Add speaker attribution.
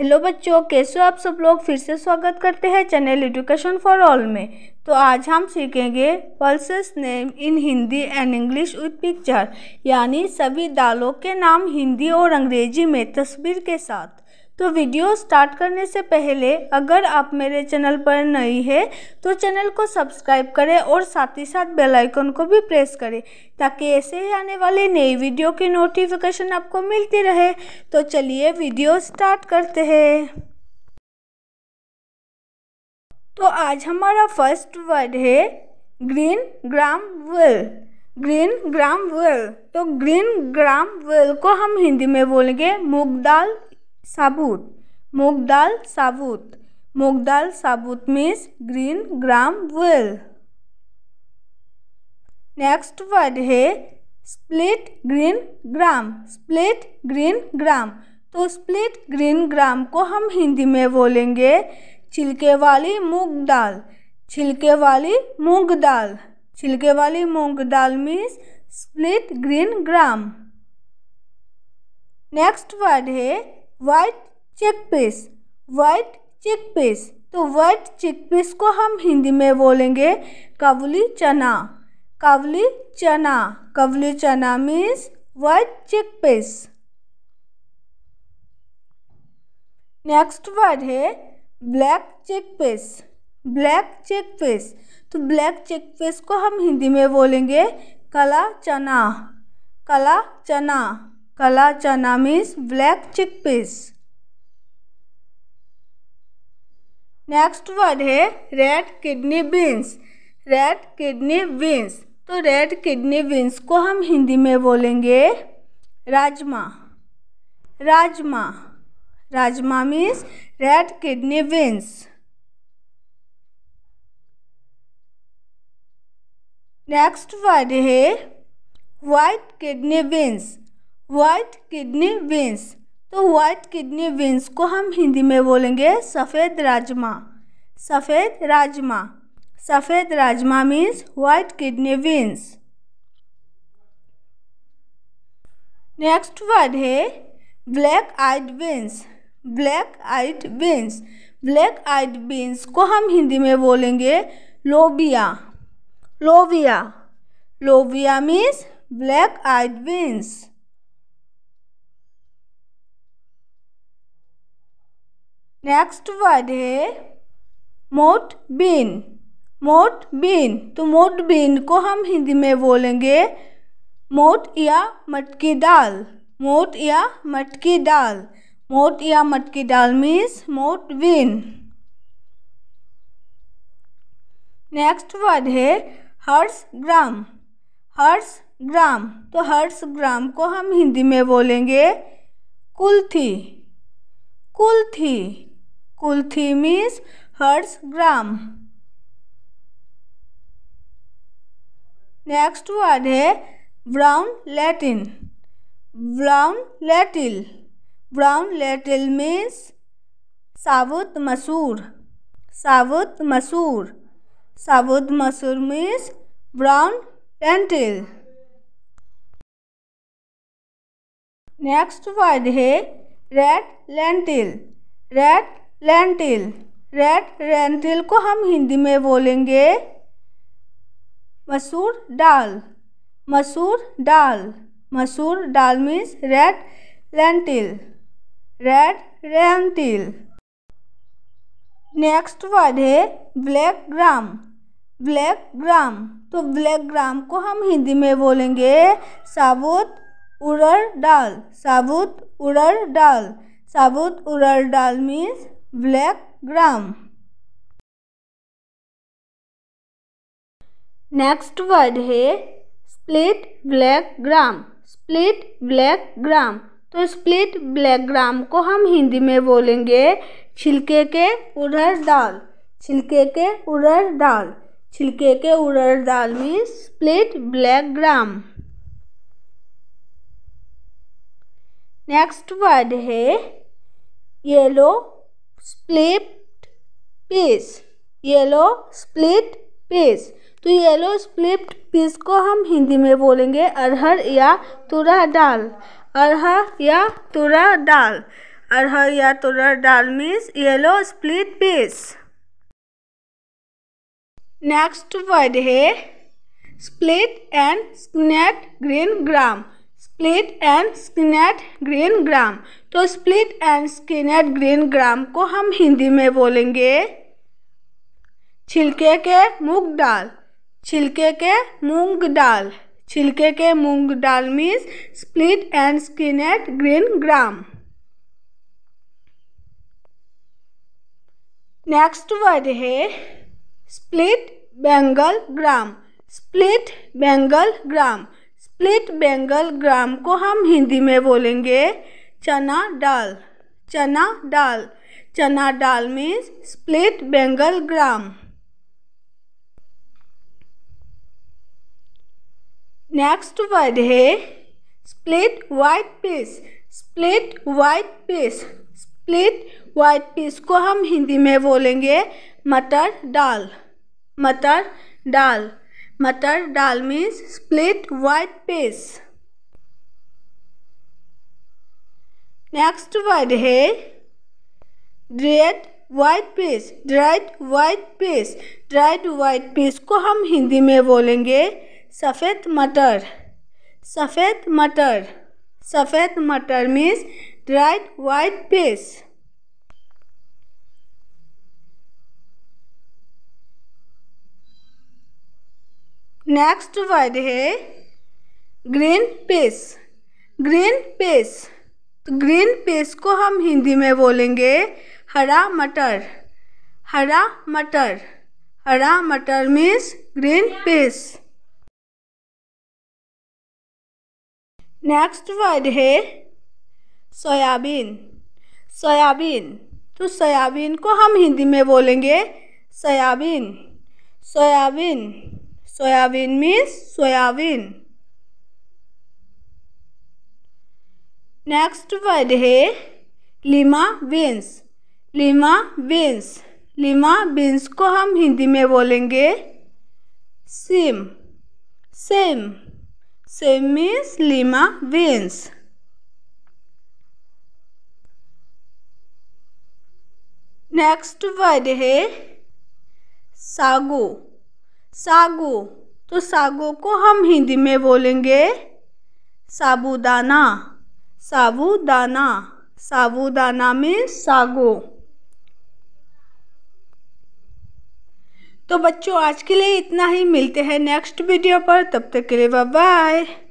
Speaker 1: hello बच्चों कैसे हो आप सब लोग फिर से स्वागत करते हैं चैनल एजुकेशन फॉर ऑल में तो आज हम सीखेंगे pulses name in Hindi and English with picture यानी सभी दालों के नाम हिंदी और अंग्रेजी में तस्वीर के साथ तो वीडियो स्टार्ट करने से पहले अगर आप मेरे चैनल पर नई है तो चैनल को सब्सक्राइब करें और साथ ही साथ बेल आइकन को भी प्रेस करें ताकि ऐसे ही आने वाले नई वीडियो की नोटिफिकेशन आपको मिलती रहे तो चलिए वीडियो स्टार्ट करते हैं तो आज हमारा फर्स्ट वर्ड है green gram whole green gram whole तो ग्रीन ग्राम वेल को हम हिंदी में बोलेंगे मूग दाल साबुत मूंग दाल साबुत मूंग दाल साबुत means green gram whole next word है split green gram split green gram तो स्प्लिट ग्रीन ग्राम को हम हिंदी में बोलेंगे छिलके वाली मूंग दाल छिलके वाली मूंग दाल छिलके वाली मूंग दाल means split green gram next word है वाइट चिकपीस वाइट चिकपीस तो वाइट चिकपीस को हम हिंदी में बोलेंगे कवली चना कावली चना कवली चना means white chickpeas next word है ब्लैक चिकपीस ब्लैक चिकपीस तो ब्लैक चिकपीस को हम हिंदी में बोलेंगे कला चना कला चना चना means black chickpeas next word है red kidney beans red kidney beans तो रेड किडनी बीन्स को हम हिंदी में बोलेंगे राजमा राजमा राजमा means red kidney beans next word है white kidney beans white kidney beans तो वाइट किडनी बीन्स को हम हिंदी में बोलेंगे सफ़ेद राजमा सफ़ेद राजमा सफ़ेद राजमा means white kidney beans next word है black eyed beans black eyed beans black eyed beans को हम हिंदी में बोलेंगे लोबिया लोबिया लोबिया means black eyed beans next word है मोट बीन मोट बीन तो मोट बीन को हम हिंदी में बोलेंगे मोट या मटकी दाल मोट या मटकी दाल मोट या मटकी दाल means moth bean next word है हर्ष ग्राम हर्ष ग्राम तो हर्ष ग्राम को हम हिंदी में बोलेंगे कुल्थी कुल्थी means horse gram next word है brown lentil brown lentil brown lentil means साबुत मसूर साबुत मसूर साबुत मसूर means brown lentil next word है red lentil red lentil red lentil को हम हिंदी में बोलेंगे मसूर दाल मसूर दाल मसूर दाल means red lentil red lentil next word है ब्लैक ग्राम ब्लैक ग्राम तो ब्लैक ग्राम को हम हिंदी में बोलेंगे साबुत उड़र डाल साबुत उड़र डाल साबुत उड़र डाल means black gram next word है split black gram split black gram तो स्प्लिट ब्लैक ग्राम को हम हिंदी में बोलेंगे छिलके के उड़र दाल छिलके के उड़र दाल छिलके के उड़र दाल में split black gram next word है yellow split peas yellow split peas तो येलो स्प्लिप्ट पीस को हम हिंदी में बोलेंगे अरहर या तुरा दाल अरहर या तुरा दाल अरहर या तुरा दाल means yellow split peas next word है split and skinned green gram split and skinned green gram तो split and skinned green gram को हम हिंदी में बोलेंगे छिलके के मूंग दाल छिलके के मूंग दाल छिलके के मूंग दाल means split and skinned green gram next word है split Bengal gram split Bengal gram split Bengal gram को हम हिंदी में बोलेंगे चना दाल चना दाल चना दाल means split Bengal gram next word है split white peas split white peas split white peas को हम हिंदी में बोलेंगे मटर दाल मटर दाल मटर दाल means split white peas next word है dried white peas dried white peas dried white peas को हम हिंदी में बोलेंगे सफ़ेद मटर सफ़ेद मटर सफ़ेद मटर means dried white peas next word है ग्रीन पीस ग्रीन पीस तो ग्रीन पीस को हम हिंदी में बोलेंगे हरा मटर हरा मटर हरा मटर means green peas next word है सोयाबीन सोयाबीन तो सोयाबीन को हम हिंदी में बोलेंगे soybean soybean soybean means soybean next word है lima beans lima beans lima beans को हम हिंदी में बोलेंगे सिम सेम सेम means lima beans next word है सागो सागो तो सागो को हम हिंदी में बोलेंगे साबुदाना साबुदाना साबुदाना में सागो तो बच्चों आज के लिए इतना ही मिलते हैं नेक्स्ट वीडियो पर तब तक के लिए बाय बाय